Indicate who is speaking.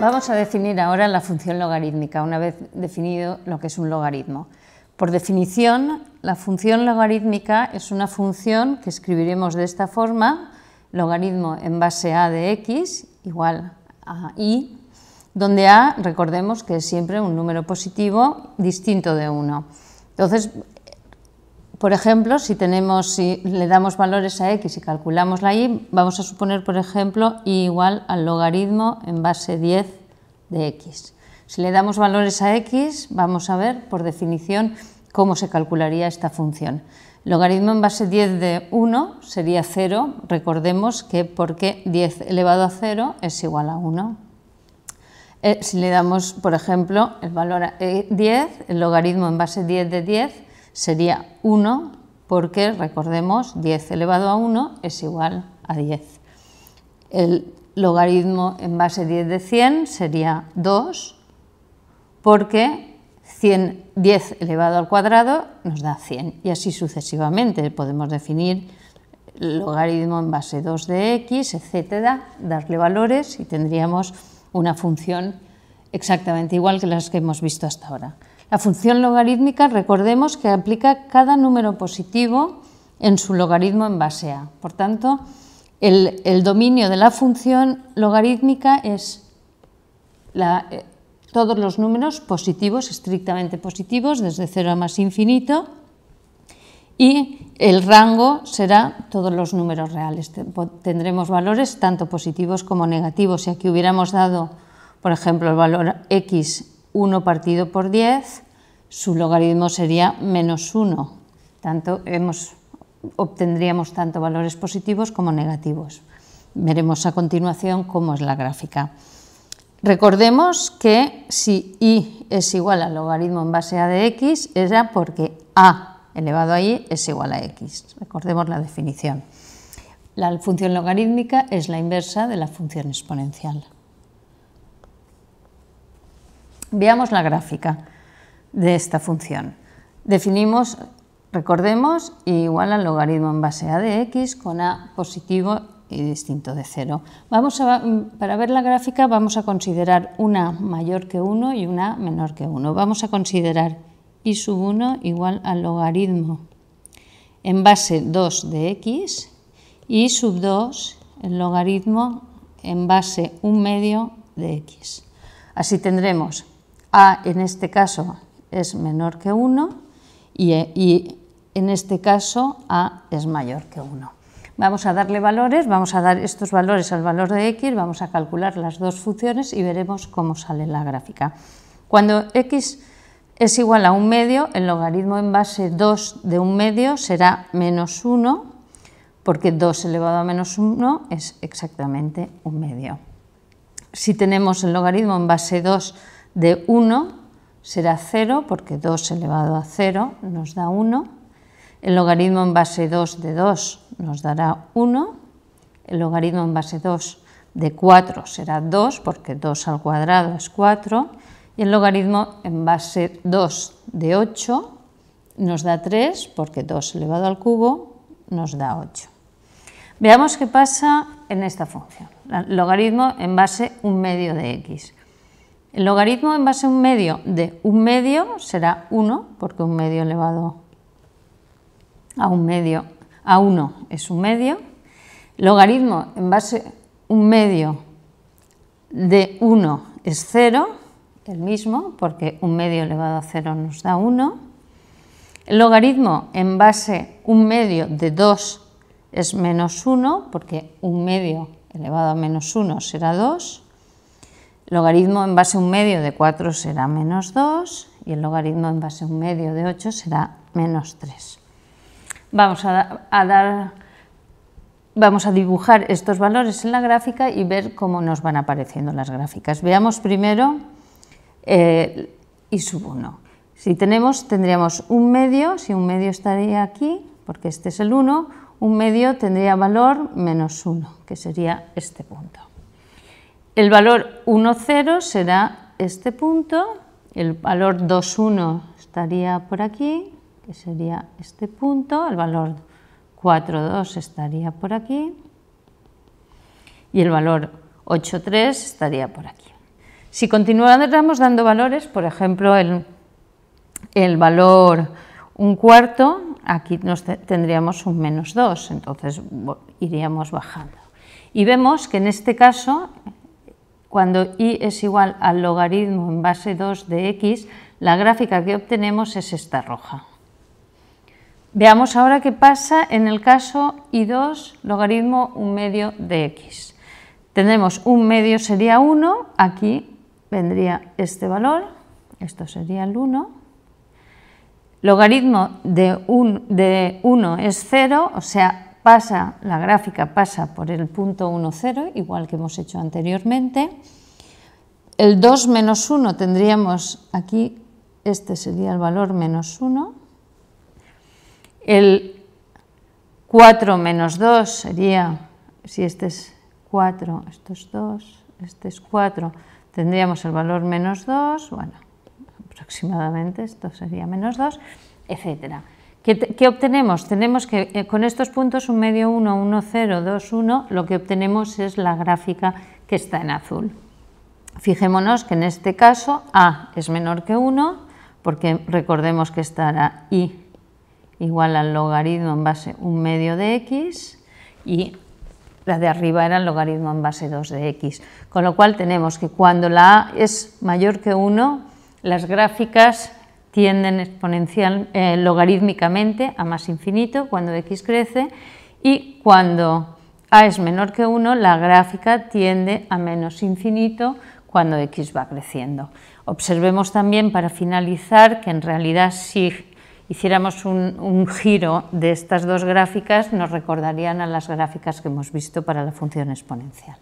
Speaker 1: Vamos a definir ahora la función logarítmica, una vez definido lo que es un logaritmo. Por definición, la función logarítmica es una función que escribiremos de esta forma, logaritmo en base a de x igual a y, donde a, recordemos que es siempre un número positivo distinto de 1. Entonces, por ejemplo, si, tenemos, si le damos valores a x y calculamos la y, vamos a suponer, por ejemplo, y igual al logaritmo en base 10 de x. Si le damos valores a x, vamos a ver, por definición, cómo se calcularía esta función. Logaritmo en base 10 de 1 sería 0, recordemos que porque 10 elevado a 0 es igual a 1. Eh, si le damos, por ejemplo, el valor a 10, eh, el logaritmo en base 10 de 10 sería 1 porque, recordemos, 10 elevado a 1 es igual a 10. El logaritmo en base 10 de 100 sería 2 porque 100, 10 elevado al cuadrado nos da 100 y así sucesivamente podemos definir el logaritmo en base 2 de x, etcétera, darle valores y tendríamos una función exactamente igual que las que hemos visto hasta ahora. La función logarítmica, recordemos que aplica cada número positivo en su logaritmo en base a. Por tanto, el, dominio de la función logarítmica es eh, todos los números positivos, estrictamente positivos, desde 0 a más infinito, y el rango será todos los números reales. Tendremos valores tanto positivos como negativos. Si aquí hubiéramos dado, por ejemplo, el valor x 1 partido por 10, su logaritmo sería menos 1. Tanto hemos, obtendríamos tanto valores positivos como negativos. Veremos a continuación cómo es la gráfica. Recordemos que si i es igual al logaritmo en base a de x, era porque a elevado a y es igual a x. Recordemos la definición. La función logarítmica es la inversa de la función exponencial. Veamos la gráfica de esta función. Definimos, recordemos, igual al logaritmo en base a de x con a positivo y distinto de 0. Vamos para ver la gráfica vamos a considerar una mayor que 1 y una menor que 1. Vamos a considerar y sub 1 igual al logaritmo en base 2 de x y sub 2 el logaritmo en base 1 medio de x. Así tendremos a en este caso es menor que 1 e, y, en este caso A es mayor que 1. Vamos a darle valores, vamos a dar estos valores al valor de X, vamos a calcular las dos funciones y veremos cómo sale la gráfica. Cuando X es igual a un medio, el logaritmo en base 2 de un medio será menos 1, porque 2 elevado a menos 1 es exactamente un medio. Si tenemos el logaritmo en base 2 de 1 será 0, porque 2 elevado a 0 nos da 1. El logaritmo en base 2 de 2 nos dará 1. El logaritmo en base 2 de 4 será 2, porque 2 al cuadrado es 4. Y el logaritmo en base 2 de 8 nos da 3, porque 2 elevado al cubo nos da 8. Veamos qué pasa en esta función. El logaritmo en base 1 medio de x. El logaritmo en base a un medio de un medio será 1, porque un medio elevado a un medio a 1 es un medio. Logaritmo en base a un medio de 1 es 0, el mismo, porque un medio elevado a 0 nos da 1. El logaritmo en base a un medio de 2 es menos 1, porque un medio elevado a menos 1 será 2 logaritmo en base a un medio de 4 será menos 2 y el logaritmo en base a un medio de 8 será menos 3. Vamos a, dar, vamos a dibujar estos valores en la gráfica y ver cómo nos van apareciendo las gráficas. Veamos primero y eh, sub 1. Si tenemos, tendríamos un medio, si un medio estaría aquí, porque este es el 1, un medio tendría valor menos 1, que sería este punto. El valor 1,0 será este punto, el valor 2,1 estaría por aquí, que sería este punto, el valor 4,2 estaría por aquí y el valor 8,3 estaría por aquí. Si continuamos dando valores, por ejemplo, el, valor 1 cuarto, aquí nos tendríamos un menos 2, entonces iríamos bajando. Y vemos que en este caso cuando y es igual al logaritmo en base 2 de x, la gráfica que obtenemos es esta roja. Veamos ahora qué pasa en el caso y 2 logaritmo 1 medio de x. Tendremos 1 medio sería 1, aquí vendría este valor, esto sería el 1. Logaritmo de 1 de es 0, o sea, pasa, la gráfica pasa por el punto 1, 0, igual que hemos hecho anteriormente. El 2 menos 1 tendríamos aquí, este sería el valor menos 1. El 4 menos 2 sería, si este es 4, esto es 2, este es 4, tendríamos el valor menos 2, bueno, aproximadamente esto sería menos 2, etcétera. ¿Qué, obtenemos? Tenemos que eh, con estos puntos, un medio 1, 1, 0, 2, 1, lo que obtenemos es la gráfica que está en azul. Fijémonos que en este caso A es menor que 1, porque recordemos que estará I igual al logaritmo en base 1 medio de X y la de arriba era el logaritmo en base 2 de X. Con lo cual tenemos que cuando la A es mayor que 1, las gráficas tienden exponencial, eh, logarítmicamente a más infinito cuando x crece y cuando a es menor que 1 la gráfica tiende a menos infinito cuando x va creciendo. Observemos también para finalizar que en realidad si hiciéramos un, giro de estas dos gráficas nos recordarían a las gráficas que hemos visto para la función exponencial.